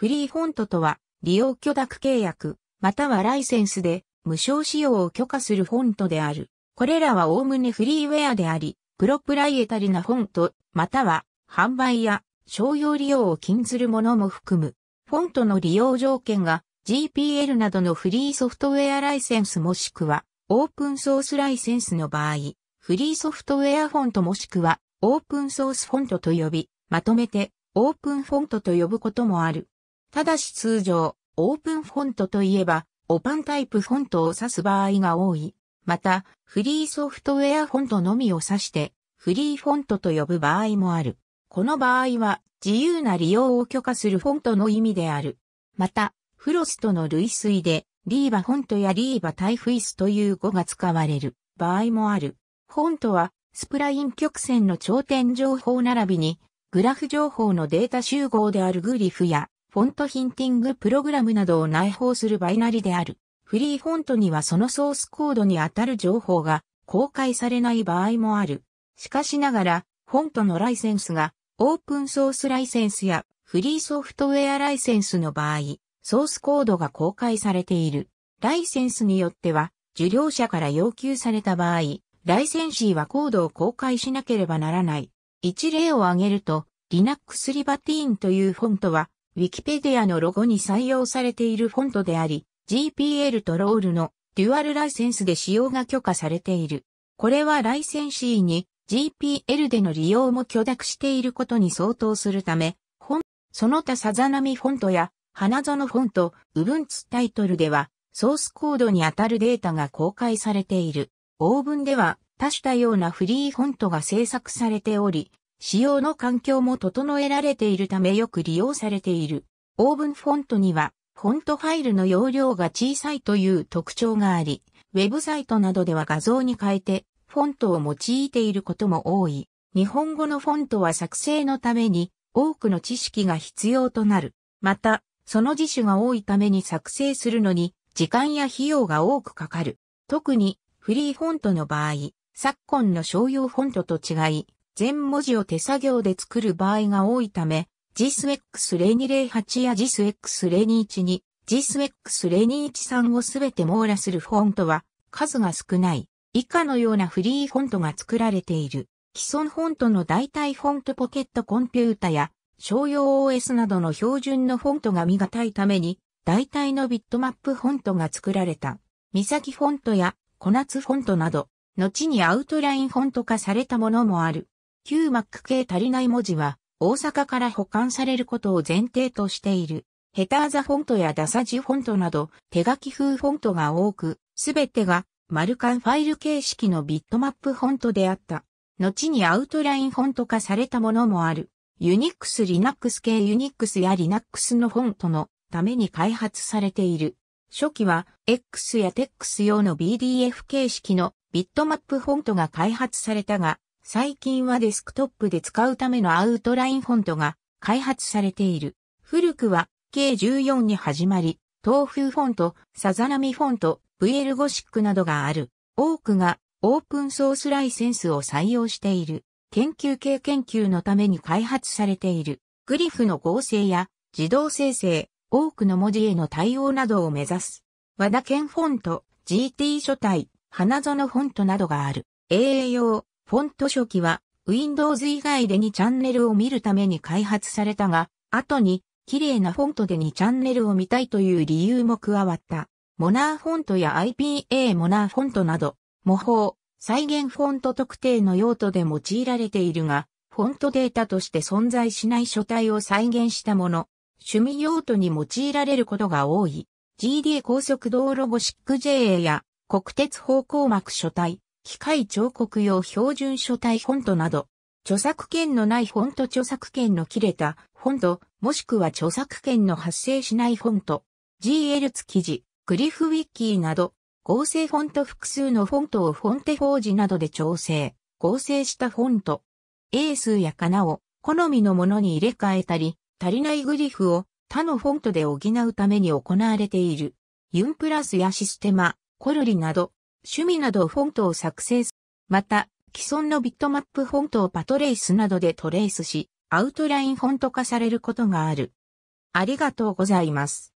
フリーフォントとは、利用許諾契約、またはライセンスで、無償使用を許可するフォントである。これらはおおむねフリーウェアであり、プロプライエタリなフォント、または、販売や商用利用を禁ずるものも含む。フォントの利用条件が GPL などのフリーソフトウェアライセンスもしくはオープンソースライセンスの場合、フリーソフトウェアフォントもしくはオープンソースフォントと呼び、まとめてオープンフォントと呼ぶこともある。ただし通常、オープンフォントといえば、オパンタイプフォントを指す場合が多い。また、フリーソフトウェアフォントのみを指して、フリーフォントと呼ぶ場合もある。この場合は、自由な利用を許可するフォントの意味である。また、フロストの類推で、リーバフォントやリーバタイフイスという語が使われる場合もある。フォントは、スプライン曲線の頂点情報並びに、グラフ情報のデータ集合であるグリフや、フォントヒンティングプログラムなどを内包するバイナリである。フリーフォントにはそのソースコードに当たる情報が公開されない場合もある。しかしながら、フォントのライセンスがオープンソースライセンスやフリーソフトウェアライセンスの場合、ソースコードが公開されている。ライセンスによっては、受領者から要求された場合、ライセンシーはコードを公開しなければならない。一例を挙げると、Linux Libertine というフォントは、ウィキペディアのロゴに採用されているフォントであり、GPL とロールのデュアルライセンスで使用が許可されている。これはライセンシーに GPL での利用も許諾していることに相当するため、本、その他さざ波フォントや花園フォント、ウブンツタイトルでは、ソースコードにあたるデータが公開されている。オーブンでは多種多様なフリーフォントが制作されており、使用の環境も整えられているためよく利用されている。オーブンフォントには、フォントファイルの容量が小さいという特徴があり、ウェブサイトなどでは画像に変えて、フォントを用いていることも多い。日本語のフォントは作成のために多くの知識が必要となる。また、その自主が多いために作成するのに時間や費用が多くかかる。特にフリーフォントの場合、昨今の商用フォントと違い、全文字を手作業で作る場合が多いため、JISX0208 や JISX021 に JISX0213 をすべて網羅するフォントは数が少ない。以下のようなフリーフォントが作られている。既存フォントの代替フォントポケットコンピュータや商用 OS などの標準のフォントが見がたいために、代替のビットマップフォントが作られた。三崎フォントや小夏フォントなど、後にアウトラインフォント化されたものもある。旧 Mac 系足りない文字は、大阪から保管されることを前提としている。ヘターザフォントやダサジフォントなど、手書き風フォントが多く、すべてが、マルカンファイル形式のビットマップフォントであった。後にアウトラインフォント化されたものもある。ユニックス・リナックス系ユニックスやリナックスのフォントのために開発されている。初期は X や TEX 用の BDF 形式のビットマップフォントが開発されたが、最近はデスクトップで使うためのアウトラインフォントが開発されている。古くは K14 に始まり、東風フォント、さざミフォント、VL ゴシックなどがある。多くがオープンソースライセンスを採用している。研究系研究のために開発されている。グリフの合成や自動生成、多くの文字への対応などを目指す。和田県フォント、GT 書体、花園フォントなどがある。AA 用。フォント初期は Windows 以外で2チャンネルを見るために開発されたが、後に綺麗なフォントで2チャンネルを見たいという理由も加わった。モナーフォントや IPA モナーフォントなど、模倣、再現フォント特定の用途で用いられているが、フォントデータとして存在しない書体を再現したもの、趣味用途に用いられることが多い。GD 高速道路ゴシック JA や国鉄方向膜書体、機械彫刻用標準書体フォントなど、著作権のないフォント著作権の切れたフォント、もしくは著作権の発生しないフォント、GL 付記事、グリフウィッキーなど、合成フォント複数のフォントをフォンテフォージなどで調整、合成したフォント、英数やかなを好みのものに入れ替えたり、足りないグリフを他のフォントで補うために行われている。ユンプラスやシステマ、コルリなど、趣味などフォントを作成す。また、既存のビットマップフォントをパトレースなどでトレースし、アウトラインフォント化されることがある。ありがとうございます。